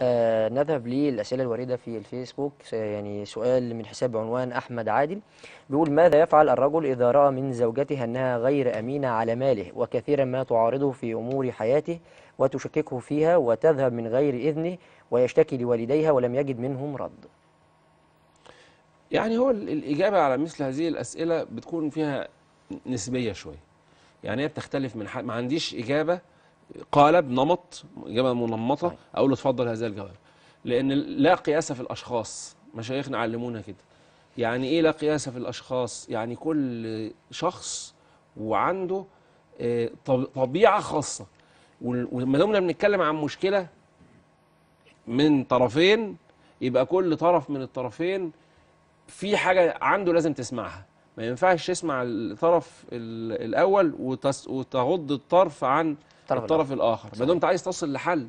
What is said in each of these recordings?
آه نذهب للأسئلة الواردة في الفيسبوك يعني سؤال من حساب عنوان أحمد عادل بيقول ماذا يفعل الرجل إذا رأى من زوجته أنها غير أمينة على ماله وكثيرا ما تعارضه في أمور حياته وتشككه فيها وتذهب من غير إذنه ويشتكي لوالديها ولم يجد منهم رد يعني هو الإجابة على مثل هذه الأسئلة بتكون فيها نسبية شوية يعني هي بتختلف من حد ما عنديش إجابة قالب نمط إجابة منمطة طيب. أقول له اتفضل هذا الجواب لأن لا قياس في الأشخاص مشايخنا علمونا كده يعني إيه لا قياس في الأشخاص يعني كل شخص وعنده آه، طبيعة خاصة وما دمنا بنتكلم عن مشكلة من طرفين يبقى كل طرف من الطرفين في حاجة عنده لازم تسمعها ما ينفعش تسمع الطرف الاول وتغض الطرف عن الطرف, الطرف الاخر ما دام انت عايز تصل لحل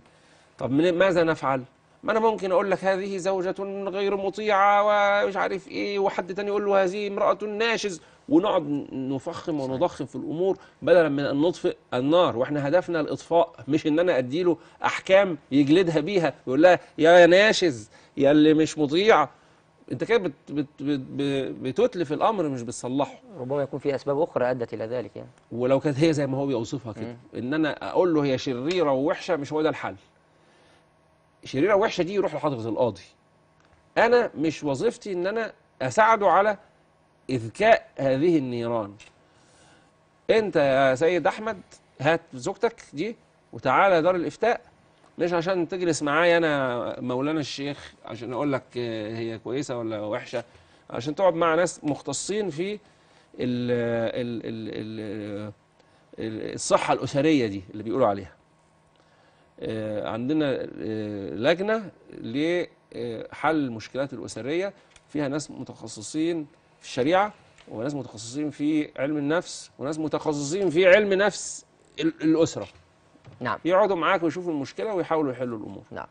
طب ماذا نفعل ما انا ممكن اقول لك هذه زوجة غير مطيعة ومش عارف ايه وحد تاني يقول له هذه امرأة ناشز ونقعد نفخم ونضخم في الامور بدلا من ان نطفئ النار واحنا هدفنا الاطفاء مش ان انا اديله احكام يجلدها بيها يقول لها يا ناشز يا اللي مش مطيع انت كده بت بت بت بتتلف الامر مش بتصلحه ربما يكون في اسباب اخرى ادت الى ذلك يعني ولو كانت هي زي ما هو بيوصفها كده ان انا اقول له هي شريره ووحشه مش هو ده الحل شريره ووحشه دي يروح لحضره القاضي انا مش وظيفتي ان انا اساعده على اذكاء هذه النيران انت يا سيد احمد هات زوجتك دي وتعالى دار الافتاء مش عشان تجلس معايا انا مولانا الشيخ عشان اقول لك آه، هي كويسه ولا وحشه عشان تقعد مع ناس مختصين في الـ الـ الـ الـ الصحه الاسريه دي اللي بيقولوا عليها آه، عندنا آه، لجنه لحل المشكلات الاسريه فيها ناس متخصصين في الشريعه وناس متخصصين في علم النفس وناس متخصصين في علم نفس الاسره نعم يقعدوا معاك ويشوفوا المشكله ويحاولوا يحلوا الامور نعم